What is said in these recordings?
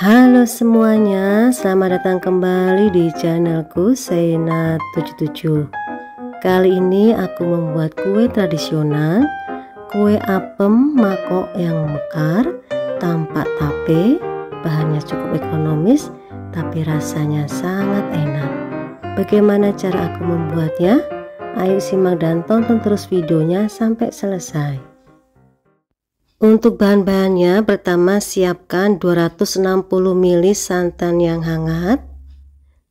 Halo semuanya, selamat datang kembali di channelku Sena77 Kali ini aku membuat kue tradisional Kue apem makok yang mekar, tampak tape Bahannya cukup ekonomis, tapi rasanya sangat enak Bagaimana cara aku membuatnya? Ayo simak dan tonton terus videonya sampai selesai untuk bahan-bahannya, pertama siapkan 260 ml santan yang hangat.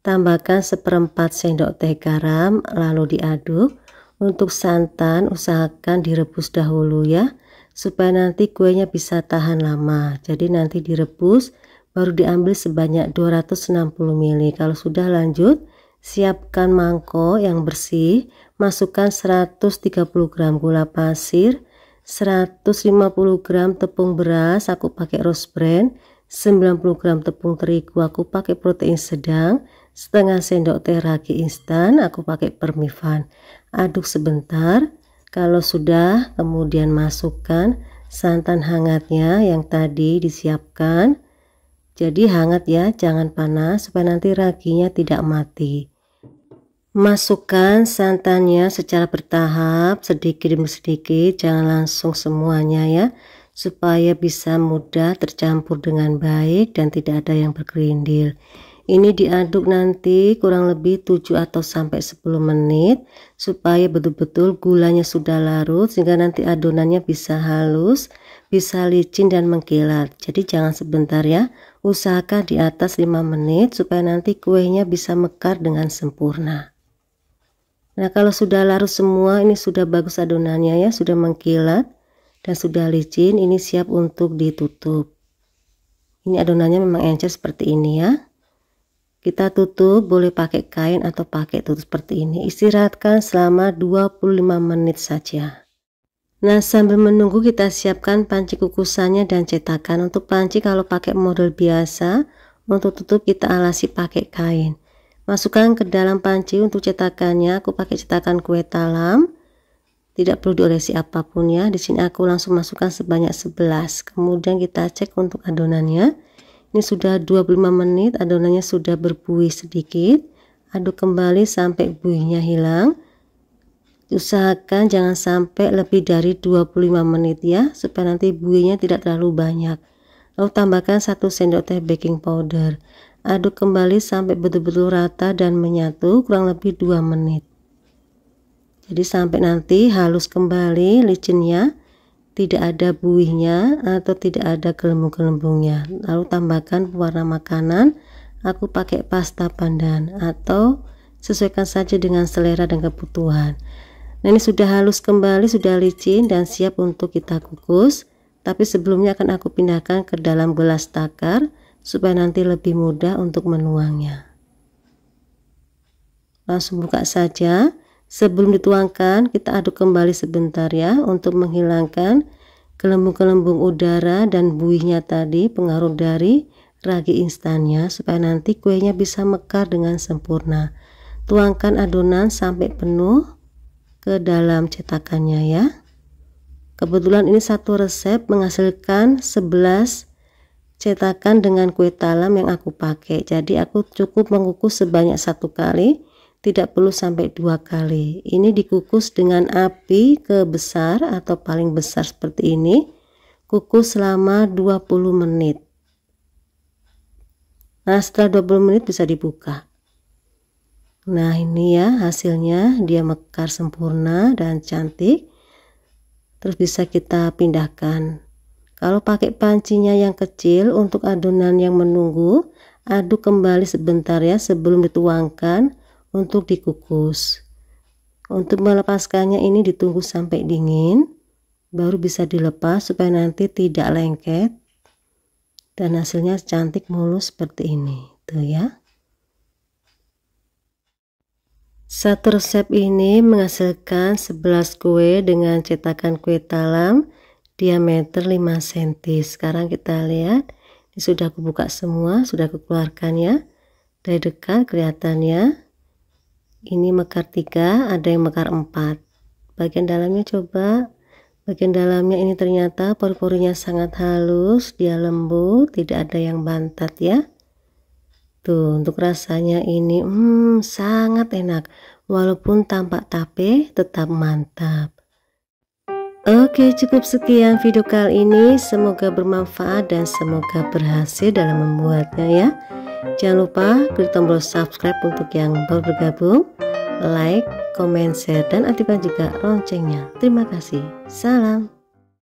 Tambahkan seperempat sendok teh garam, lalu diaduk. Untuk santan, usahakan direbus dahulu ya, supaya nanti kuenya bisa tahan lama. Jadi nanti direbus, baru diambil sebanyak 260 ml. Kalau sudah lanjut, siapkan mangkok yang bersih, masukkan 130 gram gula pasir, 150 gram tepung beras aku pakai rose brand 90 gram tepung terigu aku pakai protein sedang setengah sendok teh ragi instan aku pakai permifan aduk sebentar kalau sudah kemudian masukkan santan hangatnya yang tadi disiapkan jadi hangat ya jangan panas supaya nanti raginya tidak mati Masukkan santannya secara bertahap, sedikit demi sedikit, jangan langsung semuanya ya, supaya bisa mudah tercampur dengan baik dan tidak ada yang bergerindil. Ini diaduk nanti kurang lebih 7 atau sampai 10 menit supaya betul-betul gulanya sudah larut sehingga nanti adonannya bisa halus, bisa licin dan mengkilat. Jadi jangan sebentar ya, usahakan di atas 5 menit supaya nanti kuenya bisa mekar dengan sempurna. Nah kalau sudah larut semua ini sudah bagus adonannya ya sudah mengkilat dan sudah licin ini siap untuk ditutup. Ini adonannya memang encer seperti ini ya. Kita tutup boleh pakai kain atau pakai tutup seperti ini. Istirahatkan selama 25 menit saja. Nah, sambil menunggu kita siapkan panci kukusannya dan cetakan. Untuk panci kalau pakai model biasa, untuk tutup kita alasi pakai kain masukkan ke dalam panci untuk cetakannya aku pakai cetakan kue talam tidak perlu diolesi apapun ya di sini aku langsung masukkan sebanyak 11 kemudian kita cek untuk adonannya ini sudah 25 menit adonannya sudah berbuih sedikit aduk kembali sampai buihnya hilang usahakan jangan sampai lebih dari 25 menit ya supaya nanti buihnya tidak terlalu banyak lalu tambahkan 1 sendok teh baking powder Aduk kembali sampai betul-betul rata dan menyatu kurang lebih 2 menit. Jadi sampai nanti halus kembali licinnya, tidak ada buihnya atau tidak ada gelembung-gelembungnya. Lalu tambahkan pewarna makanan, aku pakai pasta pandan atau sesuaikan saja dengan selera dan kebutuhan. Nah ini sudah halus kembali, sudah licin dan siap untuk kita kukus. Tapi sebelumnya akan aku pindahkan ke dalam gelas takar supaya nanti lebih mudah untuk menuangnya langsung buka saja sebelum dituangkan kita aduk kembali sebentar ya untuk menghilangkan gelembung-gelembung udara dan buihnya tadi pengaruh dari ragi instannya supaya nanti kuenya bisa mekar dengan sempurna tuangkan adonan sampai penuh ke dalam cetakannya ya kebetulan ini satu resep menghasilkan 11 cetakan dengan kue talam yang aku pakai jadi aku cukup mengukus sebanyak satu kali tidak perlu sampai dua kali ini dikukus dengan api ke besar atau paling besar seperti ini kukus selama 20 menit nah setelah 20 menit bisa dibuka nah ini ya hasilnya dia mekar sempurna dan cantik terus bisa kita pindahkan kalau pakai pancinya yang kecil untuk adonan yang menunggu, aduk kembali sebentar ya sebelum dituangkan untuk dikukus. Untuk melepaskannya ini ditunggu sampai dingin, baru bisa dilepas supaya nanti tidak lengket dan hasilnya cantik mulus seperti ini. Tuh ya. Satu resep ini menghasilkan 11 kue dengan cetakan kue talam diameter 5 cm sekarang kita lihat ini sudah aku buka semua sudah aku keluarkan ya dari dekat kelihatannya ini mekar 3 ada yang mekar 4 bagian dalamnya coba bagian dalamnya ini ternyata pori-porinya sangat halus dia lembut tidak ada yang bantat ya tuh untuk rasanya ini hmm, sangat enak walaupun tampak tape tetap mantap Oke cukup sekian video kali ini Semoga bermanfaat dan semoga berhasil dalam membuatnya ya Jangan lupa klik tombol subscribe untuk yang baru bergabung Like, comment, share, dan aktifkan juga loncengnya Terima kasih Salam